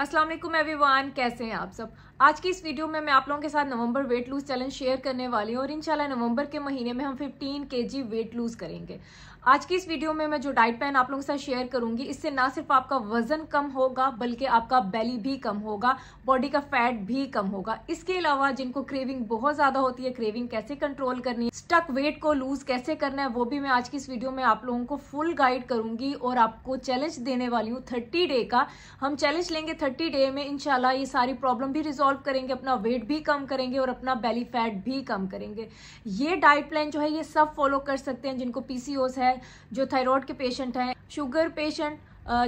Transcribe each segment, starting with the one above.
अस्सलाम वालेकुम एवरीवन कैसे हैं आप सब आज की इस वीडियो में मैं आप लोगों के साथ नवंबर वेट लूज चैलेंज शेयर करने वाली हूँ और इंशाल्लाह नवंबर के महीने में हम 15 के जी वेट लूज करेंगे आज की इस वीडियो में मैं जो डाइट प्लान आप लोगों के साथ शेयर करूंगी इससे ना सिर्फ आपका वजन कम होगा बल्कि आपका बेली भी कम होगा बॉडी का फैट भी कम होगा इसके अलावा जिनको क्रेविंग बहुत ज्यादा होती है क्रेविंग कैसे कंट्रोल करनी है स्टक वेट को लूज कैसे करना है वो भी मैं आज की इस वीडियो में आप लोगों को फुल गाइड करूंगी और आपको चैलेंज देने वाली हूँ थर्टी डे का हम चैलेंज लेंगे थर्टी डे में इनशाला ये सारी प्रॉब्लम भी रिजोल्व करेंगे अपना वेट भी कम करेंगे और अपना बेली फैट भी कम करेंगे ये डाइट प्लान जो है ये सब फॉलो कर सकते हैं जिनको पीसीओस है है जो थायराइड के पेशेंट हैं शुगर पेशेंट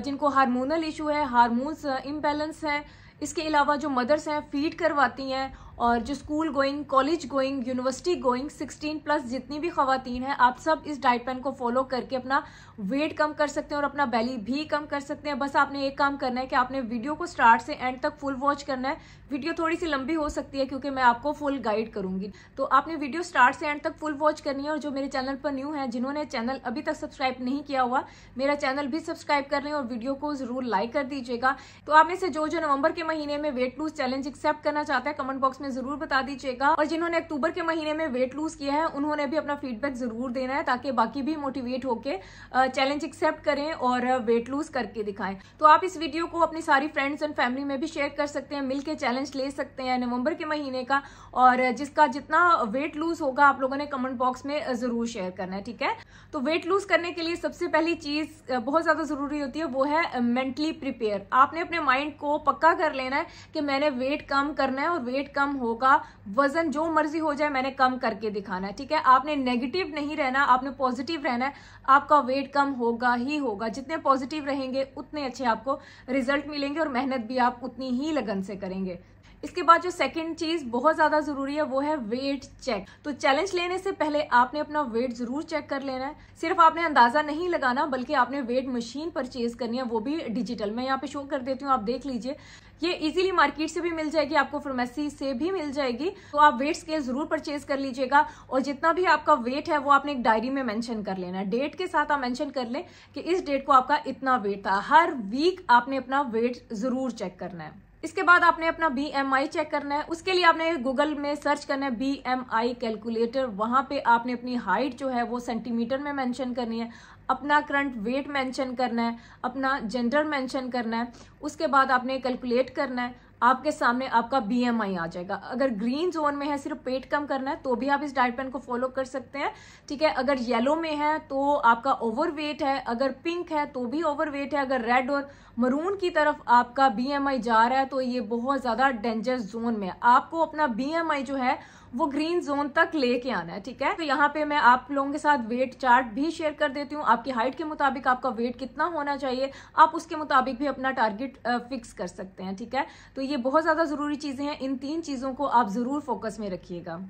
जिनको हार्मोनल इशू है हार्मोन्स इम्बेलेंस है इसके अलावा जो मदर्स हैं फीड करवाती हैं और जो school going college going university going 16 plus जितनी भी खातन हैं आप सब इस डाइट प्लान को फॉलो करके अपना वेट कम कर सकते हैं और अपना बैली भी कम कर सकते हैं बस आपने एक काम करना है कि आपने वीडियो को स्टार्ट से एंड तक फुल वॉच करना है वीडियो थोड़ी सी लंबी हो सकती है क्योंकि मैं आपको फुल गाइड करूंगी तो आपने वीडियो स्टार्ट से एंड तक फुल वॉच करनी है और जो मेरे चैनल पर न्यू है जिन्होंने चैनल अभी तक सब्सक्राइब नहीं किया हुआ मेरा चैनल भी सब्सक्राइब कर लें और वीडियो को जरूर लाइक कर दीजिएगा तो आप में से जो जो नवंबर के महीने में वेट लूज चैलेंज एक्सेप्ट करना चाहता है कमेंट बॉक्स में जरूर बता दीजिएगा और जिन्होंने अक्टूबर के महीने में वेट लूज किया है उन्होंने भी अपना फीडबैक जरूर देना है ताकि बाकी भी मोटिवेट होकर चैलेंज एक्सेप्ट करें और वेट लूज करके दिखाएं तो आप इस वीडियो को अपनी सारी फ्रेंड्स एंड फैमिली में भी शेयर कर सकते हैं मिलकर चैलेंज ले सकते हैं नवंबर के महीने का और जिसका जितना वेट लूज होगा आप लोगों ने कमेंट बॉक्स में जरूर शेयर करना है ठीक है तो वेट लूज करने के लिए सबसे पहली चीज बहुत ज्यादा जरूरी होती है वो है मेंटली प्रिपेयर आपने अपने माइंड को पक्का कर लेना है कि मैंने वेट कम करना है और वेट कम कम होगा वजन जो मर्जी हो जाए मैंने कम करके दिखाना है ठीक है आपने नेगेटिव नहीं रहना आपने पॉजिटिव रहना है आपका वेट कम होगा ही होगा जितने पॉजिटिव रहेंगे उतने अच्छे आपको रिजल्ट मिलेंगे और मेहनत भी आप उतनी ही लगन से करेंगे इसके बाद जो सेकंड चीज बहुत ज्यादा जरूरी है वो है वेट चेक तो चैलेंज लेने से पहले आपने अपना वेट जरूर चेक कर लेना है सिर्फ आपने अंदाजा नहीं लगाना बल्कि आपने वेट मशीन परचेज करनी है वो भी डिजिटल मैं यहाँ पे शो कर देती हूँ आप देख लीजिए ये इजीली मार्केट से भी मिल जाएगी आपको फार्मेसी से भी मिल जाएगी तो आप वेट स्केल जरूर परचेज कर लीजिएगा और जितना भी आपका वेट है वो आपने एक डायरी में मेंशन कर लेना डेट के साथ आप मेंशन कर लें कि इस डेट को आपका इतना वेट था हर वीक आपने अपना वेट जरूर चेक करना है इसके बाद आपने अपना बी एम आई चेक करना है उसके लिए आपने गूगल में सर्च करना है बी एम आई कैलकुलेटर वहां पे आपने अपनी हाइट जो है वो सेंटीमीटर में मेंशन करनी है अपना करंट वेट मेंशन करना है अपना जेंडर मेंशन करना है उसके बाद आपने कैलकुलेट करना है आपके सामने आपका बी एम आई आ जाएगा अगर ग्रीन जोन में है सिर्फ पेट कम करना है तो भी आप इस डाइट प्लान को फॉलो कर सकते हैं ठीक है अगर येलो में है तो आपका ओवर वेट है अगर पिंक है तो भी ओवर वेट है अगर रेड और मरून की तरफ आपका बी जा रहा है तो ये बहुत ज़्यादा डेंजर जोन में है आपको अपना बी जो है वो ग्रीन जोन तक लेके आना है ठीक है तो यहाँ पे मैं आप लोगों के साथ वेट चार्ट भी शेयर कर देती हूँ आपकी हाइट के मुताबिक आपका वेट कितना होना चाहिए आप उसके मुताबिक भी अपना टारगेट फिक्स कर सकते हैं ठीक है तो ये बहुत ज़्यादा ज़रूरी चीज़ें हैं इन तीन चीज़ों को आप ज़रूर फोकस में रखिएगा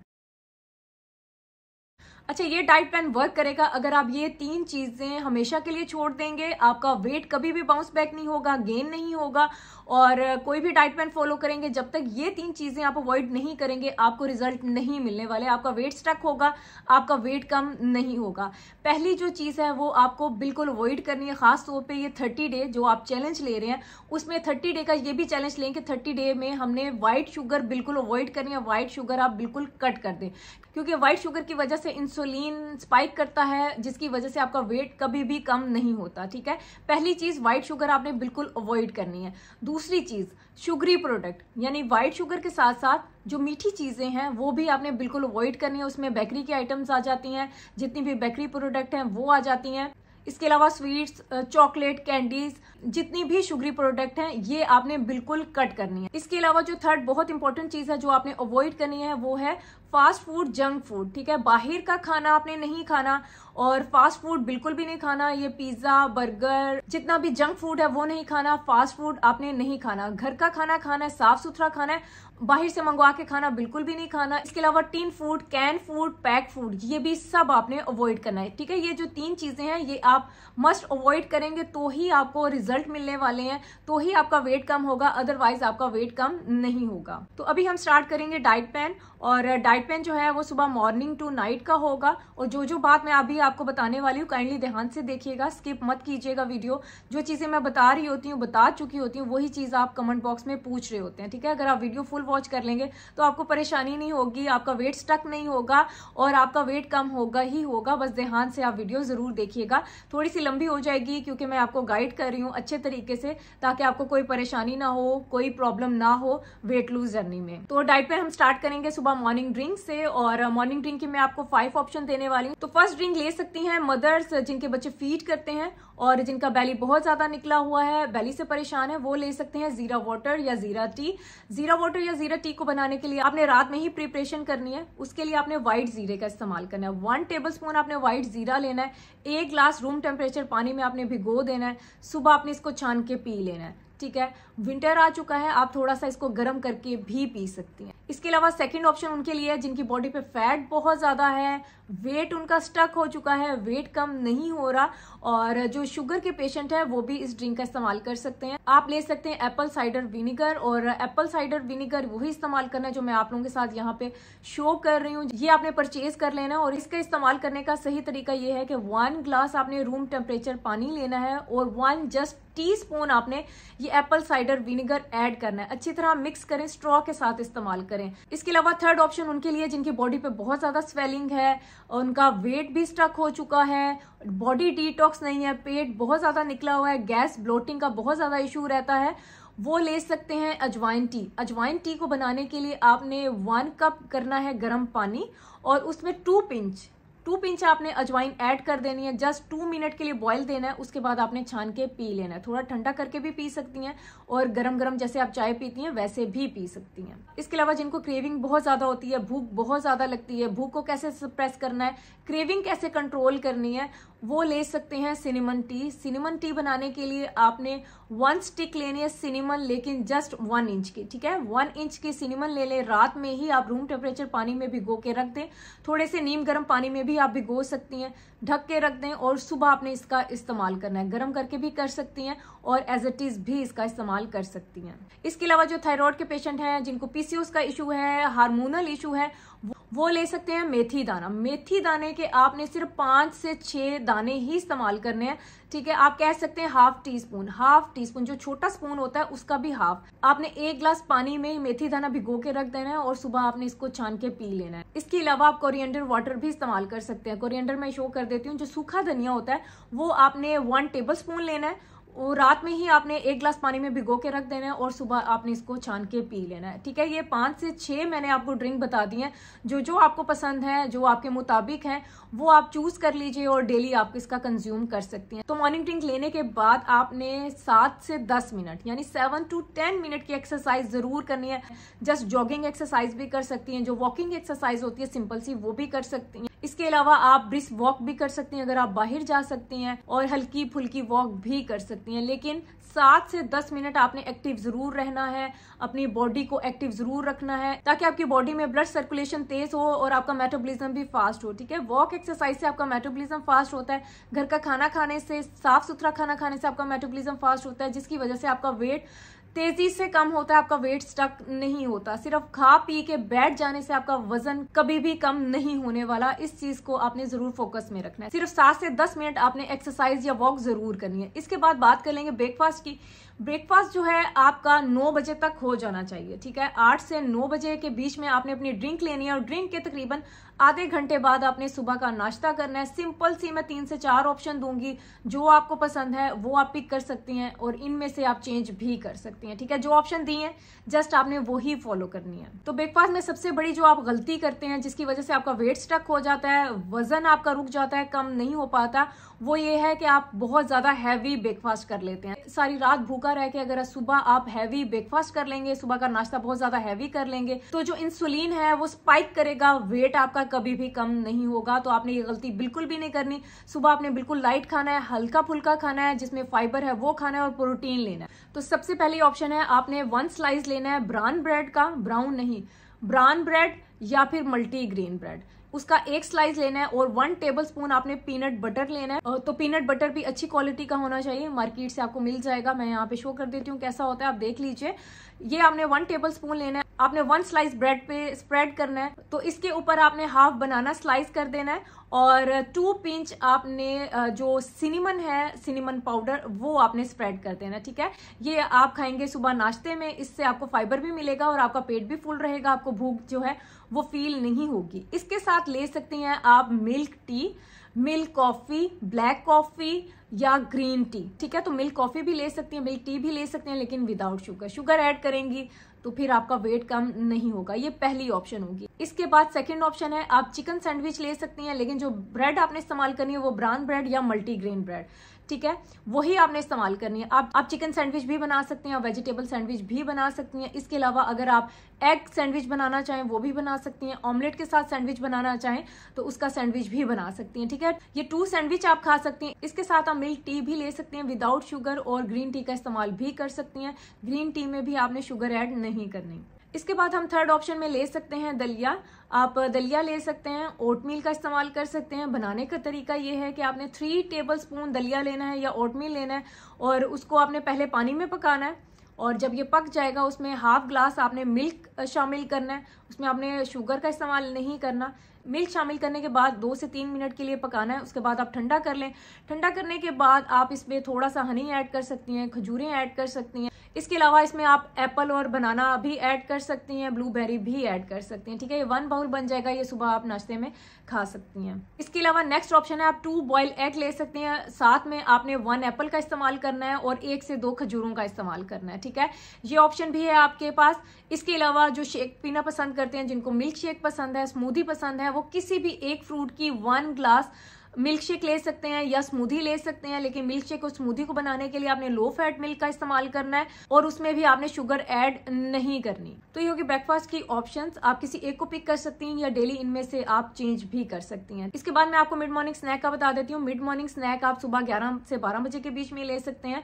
अच्छा ये डाइट प्लान वर्क करेगा अगर आप ये तीन चीज़ें हमेशा के लिए छोड़ देंगे आपका वेट कभी भी बाउंस बैक नहीं होगा गेन नहीं होगा और कोई भी डाइट प्लान फॉलो करेंगे जब तक ये तीन चीज़ें आप अवॉइड नहीं करेंगे आपको रिजल्ट नहीं मिलने वाले आपका वेट स्टक होगा आपका वेट कम नहीं होगा पहली जो चीज़ है वो आपको बिल्कुल अवॉइड करनी है खासतौर पर यह ये थर्टी डे जो आप चैलेंज ले रहे हैं उसमें थर्टी डे का ये भी चैलेंज लें कि थर्टी डे में हमने वाइट शुगर बिल्कुल अवॉइड करनी है वाइट शुगर आप बिल्कुल कट कर दें क्योंकि वाइट शुगर की वजह से इंसुलिन स्पाइक करता है जिसकी वजह से आपका वेट कभी भी कम नहीं होता ठीक है पहली चीज़ वाइट शुगर आपने बिल्कुल अवॉइड करनी है दूसरी चीज़ शुगरी प्रोडक्ट यानी वाइट शुगर के साथ साथ जो मीठी चीज़ें हैं वो भी आपने बिल्कुल अवॉइड करनी है उसमें बेकरी की आइटम्स आ जाती हैं जितनी भी बेकरी प्रोडक्ट हैं वो आ जाती हैं इसके अलावा स्वीट्स चॉकलेट कैंडीज जितनी भी शुगरी प्रोडक्ट हैं ये आपने बिल्कुल कट करनी है इसके अलावा जो थर्ड बहुत इंपॉर्टेंट चीज है जो आपने अवॉइड करनी है वो है फास्ट फूड जंक फूड ठीक है बाहर का खाना आपने नहीं खाना और फास्ट फूड बिल्कुल भी नहीं खाना ये पिज्ज़ा बर्गर जितना भी जंक फूड है वो नहीं खाना फास्ट फूड आपने नहीं खाना घर का खाना खाना है साफ सुथरा खाना है बाहर से मंगवा के खाना बिल्कुल भी नहीं खाना इसके अलावा tin food can food pack food ये भी सब आपने अवॉइड करना है ठीक है ये जो तीन चीज़ें हैं ये आप मस्ट अवॉइड करेंगे तो ही आपको रिजल्ट मिलने वाले हैं तो ही आपका वेट कम होगा अदरवाइज आपका वेट कम नहीं होगा तो अभी हम स्टार्ट करेंगे डाइट प्लान और डाइट प्लान जो है वो सुबह मॉर्निंग टू नाइट का होगा और जो जो बात मैं अभी आपको बताने वाली हूँ काइंडली ध्यान से देखिएगा स्किप मत कीजिएगा वीडियो जो चीज़ें मैं बता रही होती हूँ बता चुकी होती हूँ वही चीज़ आप कमेंट बॉक्स में पूछ रहे होते हैं ठीक है अगर आप वीडियो फुल वॉच कर लेंगे तो आपको परेशानी नहीं होगी आपका वेट स्टक नहीं होगा और आपका वेट कम होगा ही होगा बस ध्यान से आप वीडियो ज़रूर देखिएगा थोड़ी सी लंबी हो जाएगी क्योंकि मैं आपको गाइड कर रही हूँ अच्छे तरीके से ताकि आपको कोई परेशानी ना हो कोई प्रॉब्लम ना हो वेट लूज जर्नी में तो डाइट पर हम स्टार्ट करेंगे सुबह होगा मॉर्निंग ड्रिंक से और मॉर्निंग uh, ड्रिंक की मैं आपको फाइव ऑप्शन देने वाली हूँ तो फर्स्ट ड्रिंक ले सकती हैं मदर्स uh, जिनके बच्चे फीड करते हैं और जिनका बैली बहुत ज्यादा निकला हुआ है बैली से परेशान है वो ले सकते हैं जीरा वाटर या जीरा टी जीरा वाटर या जीरा टी को बनाने के लिए आपने रात में ही प्रिपरेशन करनी है उसके लिए आपने व्हाइट जीरे का इस्तेमाल करना है वन टेबल आपने व्हाइट जीरा लेना है एक ग्लास रूम टेम्परेचर पानी में आपने भिगो देना है सुबह आपने इसको छान के पी लेना है ठीक है विंटर आ चुका है आप थोड़ा सा इसको गर्म करके भी पी सकती हैं इसके अलावा सेकेंड ऑप्शन उनके लिए है जिनकी बॉडी पे फैट बहुत ज़्यादा है वेट उनका स्टक हो चुका है वेट कम नहीं हो रहा और जो शुगर के पेशेंट है वो भी इस ड्रिंक का इस्तेमाल कर सकते हैं आप ले सकते हैं एप्पल साइडर विनेगर और एप्पल साइडर विनेगर वही इस्तेमाल करना है जो मैं आप लोगों के साथ यहाँ पे शो कर रही हूँ ये आपने परचेज कर लेना और इसका इस्तेमाल करने का सही तरीका ये है कि वन ग्लास आपने रूम टेम्परेचर पानी लेना है और वन जस्ट टी आपने ये apple cider cider vinegar add करना है अच्छी तरह मिक्स करें स्ट्रॉ के साथ इस्तेमाल करें इसके अलावा थर्ड ऑप्शन उनके लिए जिनकी बॉडी पे बहुत ज्यादा स्वेलिंग है उनका वेट भी स्टक हो चुका है बॉडी डिटॉक्स नहीं है पेट बहुत ज्यादा निकला हुआ है गैस ब्लोटिंग का बहुत ज्यादा इश्यू रहता है वो ले सकते हैं अजवाइन टी अजवाइन टी को बनाने के लिए आपने वन कप करना है गर्म पानी और उसमें टू पिंच टू पिंच आपने अजवाइन ऐड कर देनी है जस्ट टू मिनट के लिए बॉईल देना है उसके बाद आपने छान के पी लेना है थोड़ा ठंडा करके भी पी सकती हैं और गरम गरम जैसे आप चाय पीती हैं वैसे भी पी सकती हैं इसके अलावा जिनको क्रेविंग बहुत ज़्यादा होती है भूख बहुत ज़्यादा लगती है भूख को कैसे सप्रेस करना है क्रेविंग कैसे कंट्रोल करनी है वो ले सकते हैं सिनेमन टी सिनेमन टी बनाने के लिए आपने वन स्टिक लेनी है सिनेमन लेकिन जस्ट वन इंच की ठीक है वन इंच की सिनेमन ले लें रात में ही आप रूम टेम्परेचर पानी में भिगो के रख दें थोड़े से नीम गर्म पानी में भी आप भिगो सकती हैं ढक के रख दें और सुबह आपने इसका इस्तेमाल करना है गर्म करके भी कर सकती हैं और एज इट इज़ भी इसका इस्तेमाल कर सकती हैं इसके अलावा जो थायरॉयड के पेशेंट हैं जिनको पीसीओस का इशू है हार्मोनल इशू है वो ले सकते हैं मेथी दाना मेथी दाने के आपने सिर्फ पाँच से छः दाने ही इस्तेमाल करने हैं ठीक है आप कह सकते हैं half teaspoon half teaspoon जो छोटा स्पून होता है उसका भी हाफ आपने एक ग्लास पानी में मेथी दाना भिगो के रख देना है और सुबह आपने इसको छान के पी लेना है इसके अलावा आप कोरिएंडर वाटर भी इस्तेमाल कर सकते हैं कोरिएंडर मैं शो कर देती हूँ जो सूखा धनिया होता है वो आपने वन टेबल स्पून लेना है और रात में ही आपने एक ग्लास पानी में भिगो के रख देना है और सुबह आपने इसको छान के पी लेना है ठीक है ये पांच से छह मैंने आपको ड्रिंक बता दी है जो जो आपको पसंद है जो आपके मुताबिक है वो आप चूज कर लीजिए और डेली आप इसका कंज्यूम कर सकती हैं तो मॉर्निंग ड्रिंक लेने के बाद आपने सात से दस मिनट यानी सेवन टू टेन मिनट की एक्सरसाइज जरूर करनी है जस्ट जॉगिंग एक्सरसाइज भी कर सकती हैं जो वॉकिंग एक्सरसाइज होती है सिंपल सी वो भी कर सकती हैं इसके अलावा आप ब्रिस वॉक भी कर सकती हैं अगर आप बाहर जा सकती हैं और हल्की फुल्की वॉक भी कर सकती हैं लेकिन सात से दस मिनट आपने एक्टिव जरूर रहना है अपनी बॉडी को एक्टिव जरूर रखना है ताकि आपकी बॉडी में ब्लड सर्कुलेशन तेज हो और आपका मेटाबॉलिज्म भी फास्ट हो ठीक है वॉक एक्सरसाइज से आपका मेटाबॉलिज्म फास्ट होता है घर का खाना खाने से साफ सुथरा खाना खाने से आपका मेटाबॉलिज्म फास्ट होता है जिसकी वजह से आपका वेट तेजी से कम होता है आपका वेट स्टक नहीं होता सिर्फ खा पी के बैठ जाने से आपका वजन कभी भी कम नहीं होने वाला इस चीज को आपने जरूर फोकस में रखना है सिर्फ सात से दस मिनट आपने एक्सरसाइज या वॉक जरूर करनी है इसके बाद बात कर लेंगे ब्रेकफास्ट की ब्रेकफास्ट जो है आपका नौ बजे तक हो जाना चाहिए ठीक है आठ से नौ बजे के बीच में आपने अपनी ड्रिंक लेनी है और ड्रिंक के तकरीबन आधे घंटे बाद आपने सुबह का नाश्ता करना है सिंपल सी मैं तीन से चार ऑप्शन दूंगी जो आपको पसंद है वो आप पिक कर सकती हैं और इनमें से आप चेंज भी कर सकती हैं ठीक है जो ऑप्शन दिए हैं जस्ट आपने वही फॉलो करनी है तो ब्रेकफास्ट में सबसे बड़ी जो आप गलती करते हैं जिसकी वजह से आपका वेट स्टक हो जाता है वजन आपका रुक जाता है कम नहीं हो पाता वो ये है कि आप बहुत ज़्यादा हैवी ब्रेकफास्ट कर लेते हैं सारी रात भूखा रह के अगर सुबह आप हैवी ब्रेकफास्ट कर लेंगे सुबह का नाश्ता बहुत ज़्यादा हैवी कर लेंगे तो जो इंसुलिन है वो स्पाइक करेगा वेट आपका कभी भी कम नहीं होगा तो आपने ये गलती बिल्कुल भी नहीं करनी सुबह आपने बिल्कुल लाइट खाना है हल्का फुल्का खाना है जिसमें फाइबर है वो खाना है और प्रोटीन लेना है तो सबसे पहले ऑप्शन है आपने वन स्लाइस लेना है ब्राउन ब्रेड का ब्राउन नहीं ब्राउन ब्रेड या फिर मल्टी ग्रीन ब्रेड उसका एक स्लाइस लेना है और वन टेबल स्पून आपने पीनट बटर लेना है तो पीनट बटर भी अच्छी क्वालिटी का होना चाहिए मार्केट से आपको मिल जाएगा मैं यहाँ पे शो कर देती हूँ कैसा होता है आप देख लीजिए ये आपने वन टेबल स्पून लेना है आपने वन स्लाइस ब्रेड पे स्प्रेड करना है तो इसके ऊपर आपने हाफ बनाना स्लाइस कर देना है और टू पिंच आपने जो सिनेमन है सिनेमन पाउडर वो आपने स्प्रेड कर देना ठीक है ये आप खाएंगे सुबह नाश्ते में इससे आपको फाइबर भी मिलेगा और आपका पेट भी फुल रहेगा आपको भूख जो है वो फील नहीं होगी इसके साथ ले सकती हैं आप milk tea milk coffee black coffee या ग्रीन टी ठीक है तो मिल्क कॉफ़ी भी ले सकती हैं मिल्क टी भी ले सकते हैं लेकिन विदाउट शुगर शुगर ऐड करेंगी तो फिर आपका वेट कम नहीं होगा ये पहली ऑप्शन होगी इसके बाद सेकंड ऑप्शन है आप चिकन सैंडविच ले सकती हैं लेकिन जो ब्रेड आपने इस्तेमाल करनी है वो ब्राउन ब्रेड या मल्टीग्रेन ब्रेड ठीक है वही आपने इस्तेमाल करनी है आप आप चिकन सैंडविच भी बना सकते हैं वेजिटेबल सैंडविच भी बना सकती हैं इसके अलावा अगर आप एग सैंडविच बनाना चाहें वो भी बना सकती हैं ऑमलेट के साथ सैंडविच बनाना चाहें तो उसका सैंडविच भी बना सकती हैं ठीक है ये टू सैंडविच आप खा सकती हैं इसके साथ आप मिल्क टी भी ले सकते हैं विदाउट शुगर और ग्रीन टी का इस्तेमाल भी कर सकती हैं ग्रीन टी में भी आपने शुगर ऐड नहीं करनी इसके बाद हम थर्ड ऑप्शन में ले सकते हैं दलिया आप दलिया ले सकते हैं ओटमील का इस्तेमाल कर सकते हैं बनाने का तरीका यह है कि आपने थ्री टेबल स्पून दलिया लेना है या ओटमील लेना है और उसको आपने पहले पानी में पकाना है और जब ये पक जाएगा उसमें हाफ ग्लास आपने मिल्क शामिल करना है उसमें आपने शुगर का इस्तेमाल नहीं करना मिल्क शामिल करने के बाद दो से तीन मिनट के लिए पकाना है उसके बाद आप ठंडा कर लें ठंडा करने के बाद आप इसमें थोड़ा सा हनी ऐड कर सकती हैं खजूरें ऐड कर सकती हैं इसके अलावा इसमें आप एप्पल और बनाना भी ऐड कर सकती हैं ब्लूबेरी भी ऐड कर सकती हैं ठीक है ये वन बाउल बन जाएगा ये सुबह आप नाश्ते में खा सकती हैं इसके अलावा नेक्स्ट ऑप्शन है आप टू बॉयल एग ले सकती हैं साथ में आपने वन एप्पल का इस्तेमाल करना है और एक से दो खजूरों का इस्तेमाल करना है ठीक है ये ऑप्शन भी है आपके पास इसके अलावा जो शेक पीना पसंद करते हैं जिनको मिल्क शेक पसंद है स्मूदी पसंद है वो किसी भी एक फ्रूट की वन ग्लास मिल्क शेक ले सकते हैं या स्मूदी ले सकते हैं लेकिन मिल्क शेक और स्मूदी को बनाने के लिए आपने लो फैट मिल्क का इस्तेमाल करना है और उसमें भी आपने शुगर ऐड नहीं करनी तो ये होगी ब्रेकफास्ट की ऑप्शन आप किसी एक को पिक कर सकती हैं या डेली इनमें से आप चेंज भी कर सकती हैं इसके बाद मैं आपको मिड मॉर्निंग स्नैक का बता देती हूँ मिड मॉर्निंग स्नैक आप सुबह ग्यारह से बारह बजे के बीच में ले सकते हैं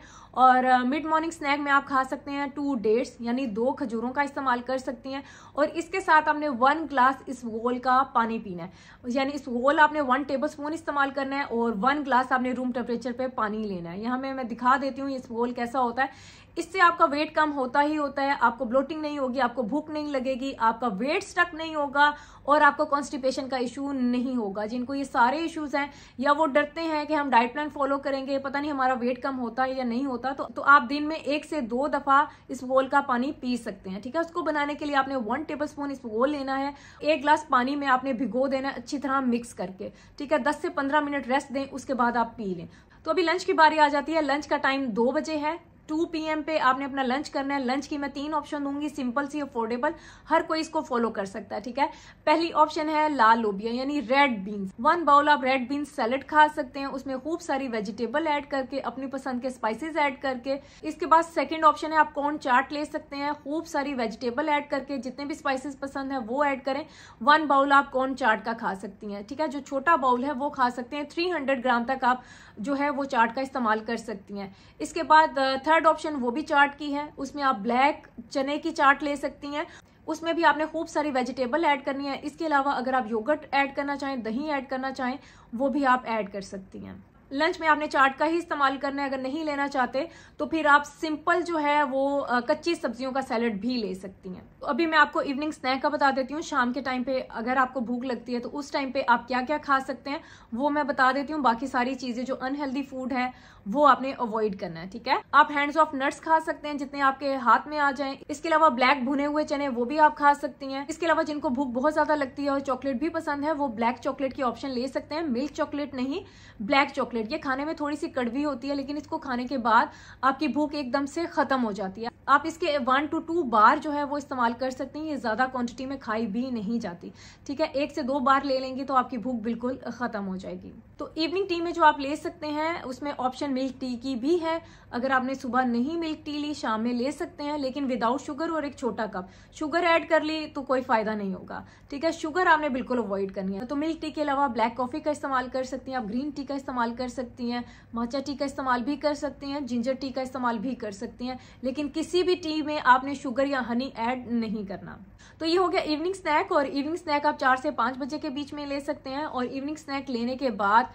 और मिड मॉर्निंग स्नैक में आप खा सकते हैं टू डेट्स यानी दो खजूरों का इस्तेमाल कर सकती हैं और इसके साथ आपने वन ग्लास इस वोल का पानी पीना है यानी इस वोल आपने वन टेबल स्पून इस्तेमाल इस्तेमाल करना है और वन ग्लास आपने रूम टेम्परेचर पे पानी लेना है यहाँ में मैं दिखा देती हूँ इस बोल कैसा होता है इससे आपका वेट कम होता ही होता है आपको ब्लोटिंग नहीं होगी आपको भूख नहीं लगेगी आपका वेट स्टक नहीं होगा और आपको कॉन्स्टिपेशन का इशू नहीं होगा जिनको ये सारे इश्यूज हैं या वो डरते हैं कि हम डाइट प्लान फॉलो करेंगे पता नहीं हमारा वेट कम होता है या नहीं होता तो, तो आप दिन में एक से दो दफा इस वोल का पानी पी सकते हैं ठीक है उसको बनाने के लिए आपने वन टेबल स्पून इस वोल लेना है एक ग्लास पानी में आपने भिगो देना अच्छी तरह मिक्स करके ठीक है दस से पंद्रह मिनट रेस्ट दें उसके बाद आप पी लें तो अभी लंच की बारी आ जाती है लंच का टाइम दो बजे है टू एम पे आपने अपना लंच करना है लंच की मैं तीन ऑप्शन दूंगी सिंपल सी अफोर्डेबल हर कोई इसको फॉलो कर सकता है ठीक है पहली ऑप्शन है लाल लोबिया यानी रेड बीन्स वन बाउल आप रेड बीन्स सैलड खा सकते हैं उसमें खूब सारी वेजिटेबल ऐड करके अपनी पसंद के स्पाइसेस ऐड करके इसके बाद सेकंड ऑप्शन है आप कॉर्न चाट ले सकते हैं खूब सारी वेजिटेबल ऐड करके जितने भी स्पाइसेस पसंद है वो ऐड करें वन बाउल आप कॉर्न चाट का खा सकती हैं ठीक है जो छोटा बाउल है वो खा सकते हैं थ्री ग्राम तक आप जो है वो चार्ट का इस्तेमाल कर सकती हैं इसके बाद थर्ड ऑप्शन वो भी चार्ट की है उसमें आप ब्लैक चने की चाट ले सकती हैं उसमें भी आपने खूब सारी वेजिटेबल ऐड करनी है इसके अलावा अगर आप योगर्ट ऐड करना चाहें दही ऐड करना चाहें वो भी आप ऐड कर सकती हैं लंच में आपने चाट का ही इस्तेमाल करना है अगर नहीं लेना चाहते तो फिर आप सिंपल जो है वो कच्ची सब्जियों का सैलड भी ले सकती हैं तो अभी मैं आपको इवनिंग स्नैक का बता देती हूँ शाम के टाइम पे अगर आपको भूख लगती है तो उस टाइम पे आप क्या क्या खा सकते हैं वो मैं बता देती हूँ बाकी सारी चीज़ें जो अनहेल्दी फूड है वो आपने अवॉइड करना है ठीक है आप हैंड्स ऑफ नट्स खा सकते हैं जितने आपके हाथ में आ जाए इसके अलावा ब्लैक भुने हुए चने वो भी आप खा सकती हैं इसके अलावा जिनको भूख बहुत ज़्यादा लगती है और चॉकलेट भी पसंद है वो ब्लैक चॉकलेट की ऑप्शन ले सकते हैं मिल्क चॉकलेट नहीं ब्लैक चॉकलेट चॉकलेट ये खाने में थोड़ी सी कड़वी होती है लेकिन इसको खाने के बाद आपकी भूख एकदम से ख़त्म हो जाती है आप इसके वन टू टू बार जो है वो इस्तेमाल कर सकते हैं ये ज़्यादा क्वांटिटी में खाई भी नहीं जाती ठीक है एक से दो बार ले लेंगे तो आपकी भूख बिल्कुल ख़त्म हो जाएगी तो इवनिंग टी में जो आप ले सकते हैं उसमें ऑप्शन मिल्क टी की भी है अगर आपने सुबह नहीं मिल्क टी ली शाम में ले सकते हैं लेकिन विदाउट शुगर और एक छोटा कप शुगर ऐड कर ली तो कोई फ़ायदा नहीं होगा ठीक है शुगर आपने बिल्कुल अवॉइड करनी है तो मिल्क टी के अलावा ब्लैक कॉफ़ी का इस्तेमाल कर सकती हैं आप ग्रीन टी का इस्तेमाल कर सकती हैं माचा टी का इस्तेमाल भी कर सकती हैं जिंजर टी का इस्तेमाल भी कर सकती हैं लेकिन किसी किसी भी टी में आपने शुगर या हनी ऐड नहीं करना तो ये हो गया इवनिंग स्नैक और इवनिंग स्नैक आप चार से पाँच बजे के बीच में ले सकते हैं और इवनिंग स्नैक लेने के बाद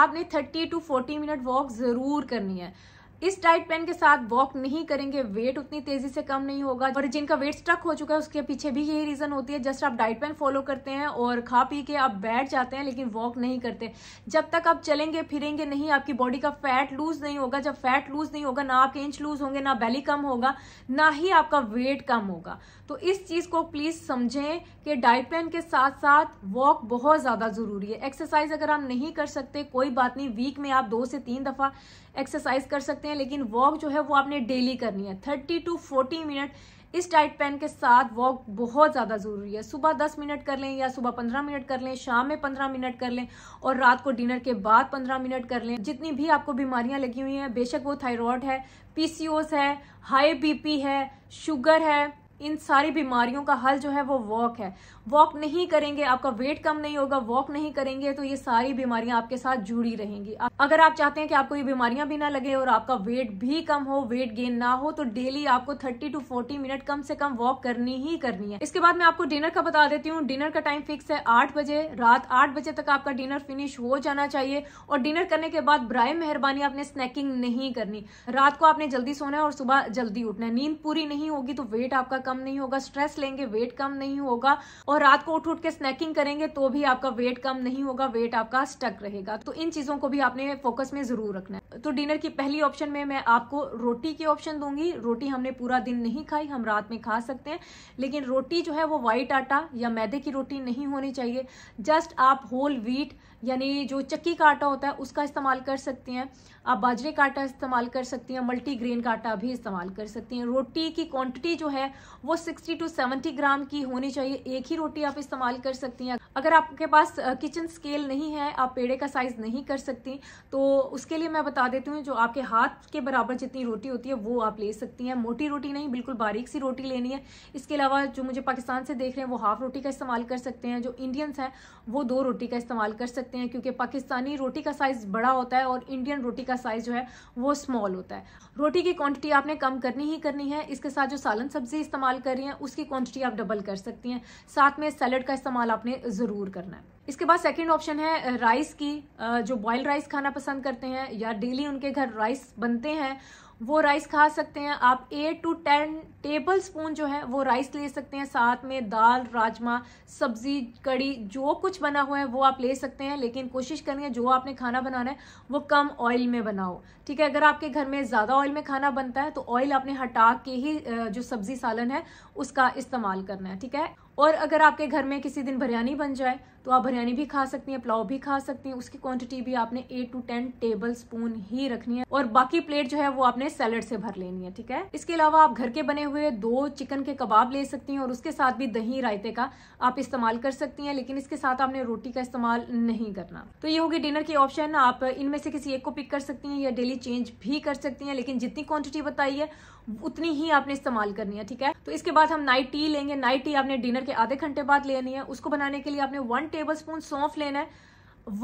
आपने thirty to forty minute walk ज़रूर करनी है इस डाइट प्लान के साथ वॉक नहीं करेंगे वेट उतनी तेजी से कम नहीं होगा और जिनका वेट स्ट्रक हो चुका है उसके पीछे भी यही रीजन होती है जस्ट आप डाइट प्लान फॉलो करते हैं और खा पी के आप बैठ जाते हैं लेकिन वॉक नहीं करते जब तक आप चलेंगे फिरेंगे नहीं आपकी बॉडी का फैट लूज नहीं होगा जब फैट लूज नहीं होगा ना आपके इंच लूज होंगे ना बैली कम होगा ना ही आपका वेट कम होगा तो इस चीज को प्लीज समझें कि डाइट प्लान के साथ साथ वॉक बहुत ज्यादा जरूरी है एक्सरसाइज अगर आप नहीं कर सकते कोई बात नहीं वीक में आप दो से तीन दफा एक्सरसाइज कर सकते हैं लेकिन वॉक जो है वो आपने डेली करनी है थर्टी टू फोर्टी मिनट इस डाइट पैन के साथ वॉक बहुत ज़्यादा ज़रूरी है सुबह दस मिनट कर लें या सुबह पंद्रह मिनट कर लें शाम में पंद्रह मिनट कर लें और रात को डिनर के बाद पंद्रह मिनट कर लें जितनी भी आपको बीमारियां लगी हुई हैं बेशक वो थायराइड है पी है हाई बीपी है शुगर है इन सारी बीमारियों का हल जो है वो वॉक है वॉक नहीं करेंगे आपका वेट कम नहीं होगा वॉक नहीं करेंगे तो ये सारी बीमारियां आपके साथ जुड़ी रहेंगी अगर आप चाहते हैं कि आपको ये बीमारियां भी ना लगे और आपका वेट भी कम हो वेट गेन ना हो तो डेली आपको थर्टी टू फोर्टी मिनट कम से कम वॉक करनी ही करनी है इसके बाद मैं आपको डिनर का बता देती हूँ डिनर का टाइम फिक्स है आठ बजे रात आठ बजे तक आपका डिनर फिनिश हो जाना चाहिए और डिनर करने के बाद ब्राय मेहरबानी आपने स्नैकिंग नहीं करनी रात को आपने जल्दी सोना है और सुबह जल्दी उठना है नींद पूरी नहीं होगी तो वेट आपका कम नहीं होगा स्ट्रेस लेंगे वेट कम नहीं होगा और और रात को उठ उठ के स्नैकिंग करेंगे तो भी आपका वेट कम नहीं होगा वेट आपका स्टक रहेगा तो इन चीजों को भी आपने फोकस में जरूर रखना है तो डिनर की पहली ऑप्शन में मैं आपको रोटी की ऑप्शन दूंगी रोटी हमने पूरा दिन नहीं खाई हम रात में खा सकते हैं लेकिन रोटी जो है वो व्हाइट आटा या मैदे की रोटी नहीं होनी चाहिए जस्ट आप होल व्हीट यानी जो चक्की का आटा होता है उसका इस्तेमाल कर सकते हैं आप बाजरे का आटा इस्तेमाल कर सकती हैं मल्टी ग्रेन का आटा भी इस्तेमाल कर सकती हैं रोटी की क्वांटिटी जो है वो 60 टू 70 ग्राम की होनी चाहिए एक ही रोटी आप इस्तेमाल कर सकती हैं अगर आपके पास किचन स्केल नहीं है आप पेड़े का साइज़ नहीं कर सकती तो उसके लिए मैं बता देती हूँ जो आपके हाथ के बराबर जितनी रोटी होती है वो आप ले सकती हैं मोटी रोटी नहीं बिल्कुल बारीक सी रोटी लेनी है इसके अलावा जो मुझे पाकिस्तान से देख रहे हैं वो हाफ रोटी का इस्तेमाल कर सकते हैं जो इंडियंस हैं वो दो रोटी का इस्तेमाल कर सकते हैं क्योंकि पाकिस्तानी रोटी का साइज़ बड़ा होता है और इंडियन रोटी का का साइज जो है वो स्मॉल होता है रोटी की क्वांटिटी आपने कम करनी ही करनी है इसके साथ जो सालन सब्जी इस्तेमाल कर रही हैं उसकी क्वांटिटी आप डबल कर सकती हैं साथ में सैलड का इस्तेमाल आपने ज़रूर करना है इसके बाद सेकंड ऑप्शन है राइस की जो बॉयल राइस खाना पसंद करते हैं या डेली उनके घर राइस बनते हैं वो राइस खा सकते हैं आप eight to ten tablespoon जो है वो राइस ले सकते हैं साथ में दाल राजमा सब्जी कड़ी जो कुछ बना हुआ है वो आप ले सकते हैं लेकिन कोशिश करेंगे जो आपने खाना बनाना है वो कम ऑयल में बनाओ ठीक है अगर आपके घर में ज़्यादा ऑयल में खाना बनता है तो ऑयल आपने हटा के ही जो सब्जी सालन है उसका इस्तेमाल करना है ठीक है और अगर आपके घर में किसी दिन बिरयानी बन जाए तो आप बिरयानी भी खा सकती हैं पुलाव भी खा सकती हैं उसकी क्वांटिटी भी आपने eight to ten tablespoon ही रखनी है और बाकी प्लेट जो है वो आपने सैलड से भर लेनी है ठीक है इसके अलावा आप घर के बने हुए दो चिकन के कबाब ले सकती हैं और उसके साथ भी दही रायते का आप इस्तेमाल कर सकती हैं लेकिन इसके साथ आपने रोटी का इस्तेमाल नहीं करना तो ये होगी डिनर की ऑप्शन आप इनमें से किसी एक को पिक कर सकती हैं या डेली चेंज भी कर सकती हैं लेकिन जितनी क्वांटिटी बताई है उतनी ही आपने इस्तेमाल करनी है ठीक है तो इसके बाद हम नाइट टी लेंगे नाइट टी आपने डिनर के आधे घंटे बाद लेनी है उसको बनाने के लिए आपने वन टेबल स्पून सौंफ लेना है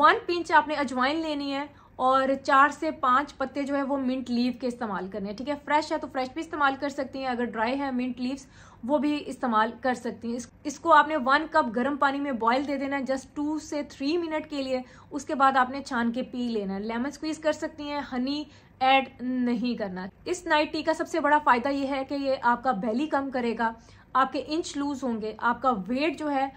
वन पिंच आपने अजवाइन लेनी है और चार से पांच पत्ते जो है वो मिंट लीव के इस्तेमाल करने हैं ठीक है फ्रेश है तो फ्रेश भी इस्तेमाल कर सकती हैं अगर ड्राई है मिंट लीव्स वो भी इस्तेमाल कर सकती हैं इस, इसको आपने वन कप गर्म पानी में बॉईल दे देना है जस्ट टू से थ्री मिनट के लिए उसके बाद आपने छान के पी लेना है लेमन स्क्वीज कर सकती हैं हनी ऐड नहीं करना इस नाइट टी का सबसे बड़ा फायदा ये है कि ये आपका बैली कम करेगा आपके इंच लूज होंगे आपका वेट जो है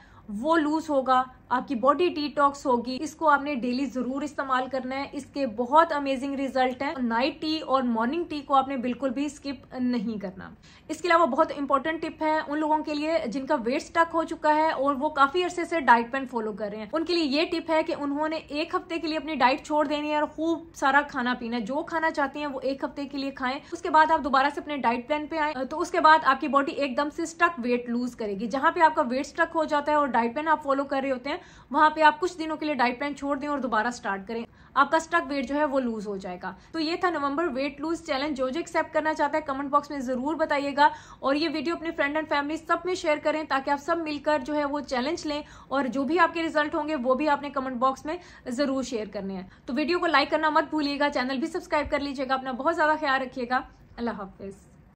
वो लूज होगा आपकी बॉडी डिटॉक्स होगी इसको आपने डेली जरूर इस्तेमाल करना है इसके बहुत अमेजिंग रिजल्ट है नाइट टी और मॉर्निंग टी को आपने बिल्कुल भी स्किप नहीं करना इसके अलावा बहुत इंपॉर्टेंट टिप है उन लोगों के लिए जिनका वेट स्टक हो चुका है और वो काफी अरसे से डाइट पेन फॉलो कर रहे हैं उनके लिए ये टिप है कि उन्होंने एक हफ्ते के लिए अपनी डाइट छोड़ देनी है और खूब सारा खाना पीना जो खाना चाहती है वो एक हफ्ते के लिए खाएं उसके बाद आप दोबारा से अपने डाइट प्लान पे आए तो उसके बाद आपकी बॉडी एकदम से स्टक वेट लूज करेगी जहां पे आपका वेट स्टक हो जाता है और डाइट प्लान आप फॉलो कर रहे होते हैं है वहां पे आप कुछ दिनों के लिए डाइट प्लान छोड़ दें और दोबारा स्टार्ट करें आपका स्टक वेट जो है वो लूज हो जाएगा तो ये था नवंबर वेट लूज चैलेंज जो जो एक्सेप्ट करना चाहता है कमेंट बॉक्स में जरूर बताइएगा और ये वीडियो अपने फ्रेंड एंड फैमिली सब में शेयर करें ताकि आप सब मिलकर जो है वो चैलेंज लें और जो भी आपके रिजल्ट होंगे वो भी आपने कमेंट बॉक्स में जरूर शेयर करने हैं तो वीडियो को लाइक करना मत भूलिएगा चैनल भी सब्सक्राइब कर लीजिएगा अपना बहुत ज्यादा ख्याल रखिएगा अल्लाह हाफिज़